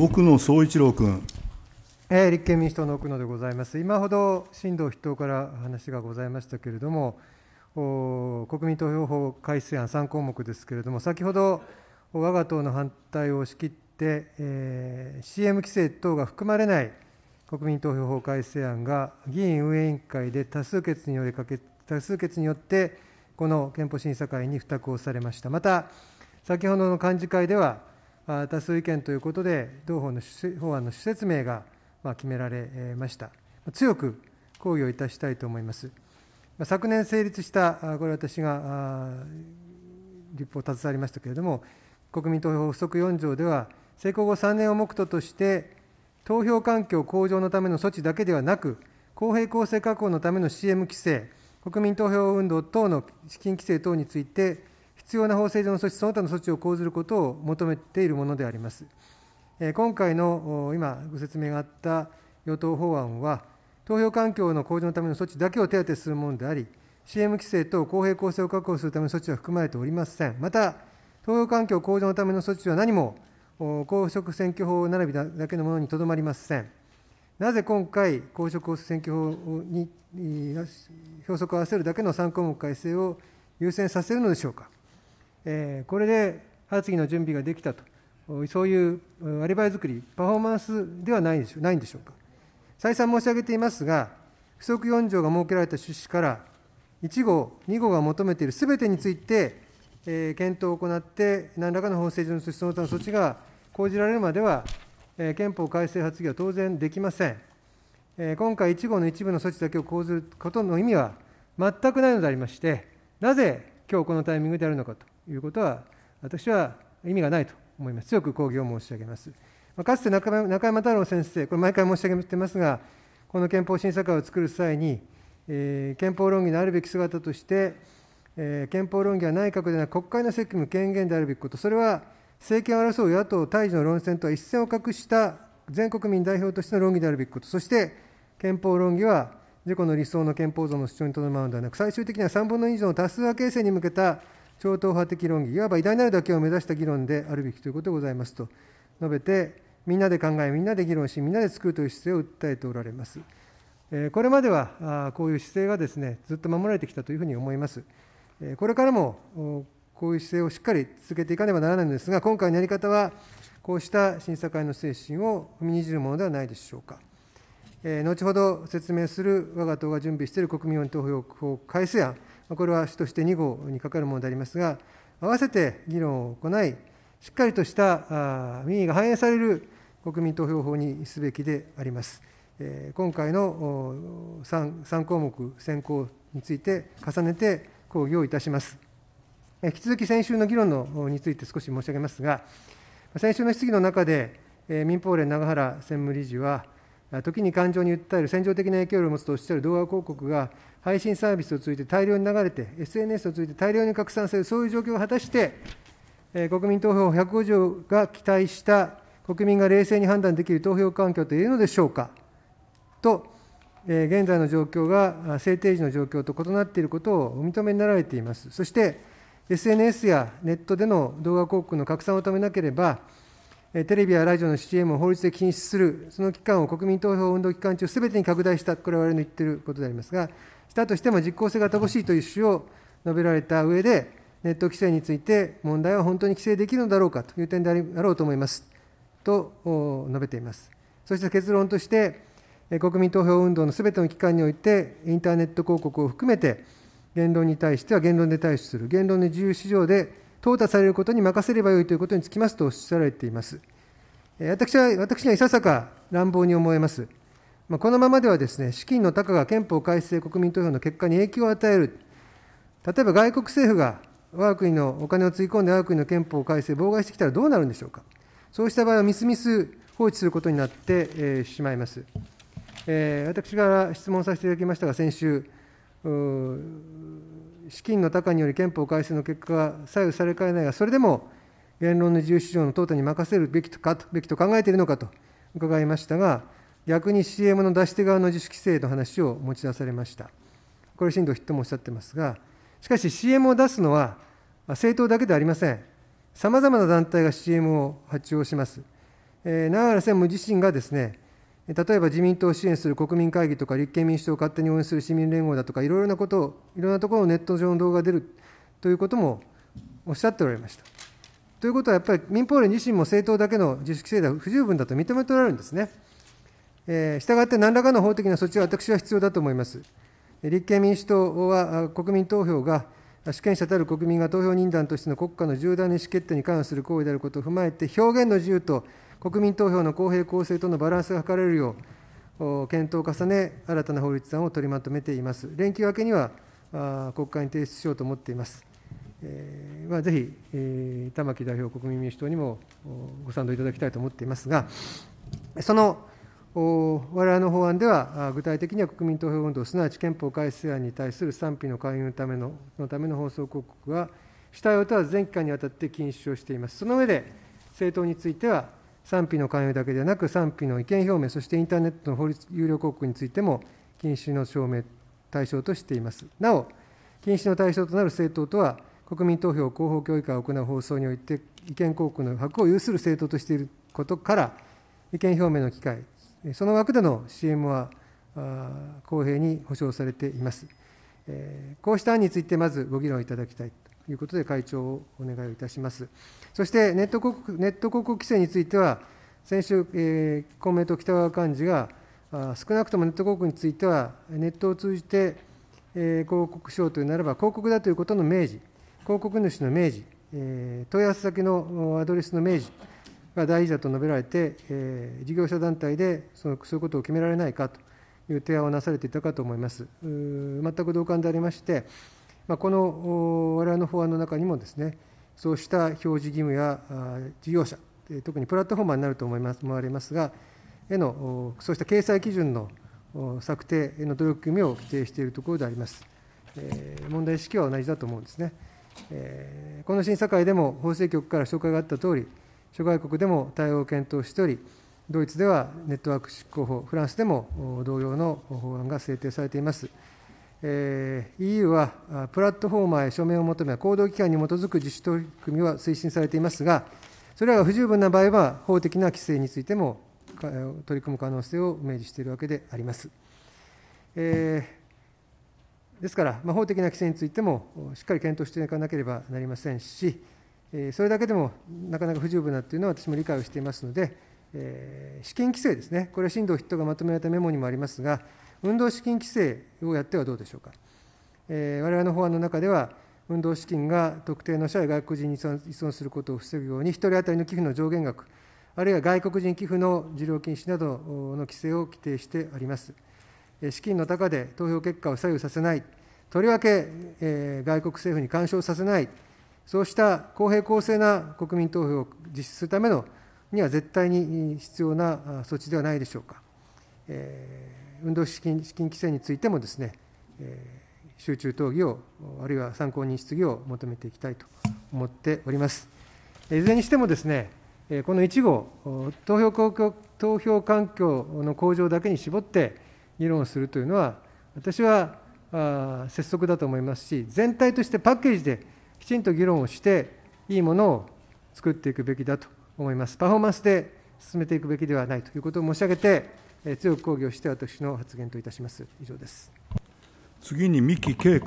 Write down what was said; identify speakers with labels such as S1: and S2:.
S1: 奥野総一郎君。えー、立憲民主党の奥野でございます。今ほど新藤筆頭から話がございましたけれども、国民投票法改正案3項目ですけれども、先ほど我が党の反対を押し切って、えー、CM 規制等が含まれない国民投票法改正案が議院運営委員会で多数決によりかけ多数決によってこの憲法審査会に付託をされました。また先ほどの幹事会では多数意見ということで、同法の法案の施設名が決められました。強く抗議をいたしたいと思います。昨年成立した、これ私が立法を携わりましたけれども、国民投票不足4条では、成功後3年を目途として、投票環境向上のための措置だけではなく、公平公正確保のための CM 規制、国民投票運動等の資金規制等について、必要な法制上の措置、その他の措置を講ずることを求めているものであります。今回の今、ご説明があった与党法案は、投票環境の向上のための措置だけを手当てするものであり、CM 規制等公平公正を確保するための措置は含まれておりません。また、投票環境向上のための措置は何も公職選挙法並びだけのものにとどまりません。なぜ今回、公職選挙法に票則を合わせるだけの3項目改正を優先させるのでしょうか。えこれで発議の準備ができたと、そういうアリバイ作り、パフォーマンスではないでしょないんでしょうか。再三申し上げていますが、不足4条が設けられた趣旨から、1号、2号が求めているすべてについて、え検討を行って、何らかの法制上の措置が講じられるまでは、え憲法改正発議は当然できません。え今回、1号の一部の措置だけを講ずることの意味は全くないのでありまして、なぜ今日このタイミングであるのかと。いうことは私は意味がないと思います強く抗議を申し上げます、まあ、かつて中山太郎先生これ毎回申し上げてますがこの憲法審査会を作る際に、えー、憲法論議のあるべき姿として、えー、憲法論議は内閣でなく国会の責務権限であるべきことそれは政権を争う野党対峙の論戦とは一線を画した全国民代表としての論議であるべきことそして憲法論議は自己の理想の憲法像の主張にとどまるのではなく最終的には3分の2以上の多数派形成に向けた超党派的論議いわば偉大なるだけを目指した議論であるべきということでございますと述べてみんなで考えみんなで議論しみんなで作るという姿勢を訴えておられます。これまではこういう姿勢がですねずっと守られてきたというふうに思います。これからもこういう姿勢をしっかり続けていかねばならないのですが、今回のやり方は、こうした審査会の精神を踏みにじるものではないでしょうか。後ほど説明する我が党が準備している国民運動法改正案、これは主として2号にかかるものでありますが、合わせて議論を行い、しっかりとした民意が反映される国民投票法にすべきであります。今回の 3, 3項目選考について重ねて講義をいたします。引き続き先週の議論のについて少し申し上げますが、先週の質疑の中で、民放連長原専務理事は、時に感情に訴える戦場的な影響力を持つとおっしゃる動画広告が配信サービスを通じて大量に流れて SNS を通じて大量に拡散されるそういう状況を果たして、国民投票105条が期待した国民が冷静に判断できる投票環境といえるのでしょうかと、現在の状況が制定時の状況と異なっていることをお認めになられていますそして SNS やネットでの動画広告の拡散を止めなければテレビやラジオの CM を法律で禁止する、その期間を国民投票運動期間中すべてに拡大した、これは我々の言っていることでありますが、したとしても実効性が乏しいという主張を述べられた上で、ネット規制について問題は本当に規制できるのだろうかという点であろうと思います。と述べています。そして結論として、国民投票運動のすべての期間において、インターネット広告を含めて、言論に対しては言論で対処する、言論の自由市場で淘汰されることに任せればよいということにつきますとおっしゃられています。私は、私にはいささか乱暴に思えます。まあ、このままではですね、資金の高が憲法改正国民投票の結果に影響を与える。例えば外国政府が我が国のお金をつぎ込んで我が国の憲法改正を妨害してきたらどうなるんでしょうか。そうした場合はみすみす放置することになって、えしまいます。えー、私が質問させていただきましたが、先週、資金の高により憲法改正の結果が左右されかねないが、それでも言論の自由市場の淘汰に任せるべきとかべきと考えているのかと伺いましたが、逆に CM の出し手側の自主規制の話を持ち出されました。これ、新藤筆頭もおっしゃってますが、しかし CM を出すのは政党だけではありません。さまざまな団体が CM を発注をします。えー、永原専務自身がですね、例えば自民党を支援する国民会議とか、立憲民主党を勝手に応援する市民連合だとか、いろいろなことを、いろんなところのネット上の動画が出るということもおっしゃっておられました。ということは、やっぱり民放連自身も政党だけの自主規制では不十分だと認めておられるんですね。えー、したがって、何らかの法的な措置は私は必要だと思います。立憲民主党は国民投票が主権者たる国民が投票人団としての国家の重大な意思決定に関する行為であることを踏まえて、表現の自由と国民投票の公平公正とのバランスが図れるよう、検討を重ね、新たな法律案を取りまとめています。連休明けには国会に提出しようと思っています。えーまあ、ぜひ、えー、玉木代表、国民民主党にもご賛同いただきたいと思っていますが、そのわれわれの法案では、具体的には国民投票運動、すなわち憲法改正案に対する賛否の勧誘のためののための放送広告は、主体を問わず全期間にわたって禁止をしています。その上で、政党については、賛否の勧誘だけでなく賛否の意見表明そしてインターネットの法律有料広告についても禁止の証明対象としていますなお禁止の対象となる政党とは国民投票広報協議会を行う放送において意見広告の枠を有する政党としていることから意見表明の機会その枠での CM は公平に保障されていますこうした案についてまずご議論いただきたいいうことで、会長をお願いをいたします。そしてネット広告、ネット広告規制については、先週、えー、公明党、北川幹事が、少なくともネット広告については、ネットを通じて、えー、広告しようというならば、広告だということの明示、広告主の明示、えー、問い合わせ先のアドレスの明示が大事だと述べられて、えー、事業者団体でそのそういうことを決められないかという提案をなされていたかと思います。全く同感でありまして、まあ、この我々の法案の中にもですねそうした表示義務や事業者特にプラットフォーマーになると思います思われますがへのそうした掲載基準の策定への努力義務を規定しているところであります。問題意識は同じだと思うんですね。この審査会でも法制局から紹介があったとおり、諸外国でも対応を検討しており、ドイツではネットワーク執行法、フランスでも同様の法案が制定されています。えー、EU はプラットフォーマーへ署名を求め行動機関に基づく自主取り組みは推進されていますが、それらが不十分な場合は、法的な規制についても取り組む可能性を明示しているわけであります。えー、ですから、まあ、法的な規制についてもしっかり検討していかなければなりませんし、えそれだけでもなかなか不十分だというのは私も理解をしていますので、えー、資金規制ですね、これは新藤筆頭がまとめられたメモにもありますが、運動資金規制をやってはどうでしょうか。えー、我々の法案の中では、運動資金が特定の社や外国人に依存することを防ぐように、1人当たりの寄付の上限額、あるいは外国人寄付の受領禁止などの規制を規定してあります。資金の高で投票結果を左右させない、とりわけ、え外国政府に干渉させない、そうした公平公正な国民投票を実施するためのには絶対に必要な措置ではないでしょうか。え運動資金資金規制についてもですね、え集中討議を、あるいは参考人質疑を求めていきたいと思っております。いずれにしてもですね、この1号、投票公共投票環境の向上だけに絞って議論をするというのは、私は拙速だと思いますし、全体としてパッケージできちんと議論をして、いいものを作っていくべきだと思います。パフォーマンスで進めていくべきではないということを申し上げて、強く抗議をして、私の発言といたします。以上です次に三木圭君。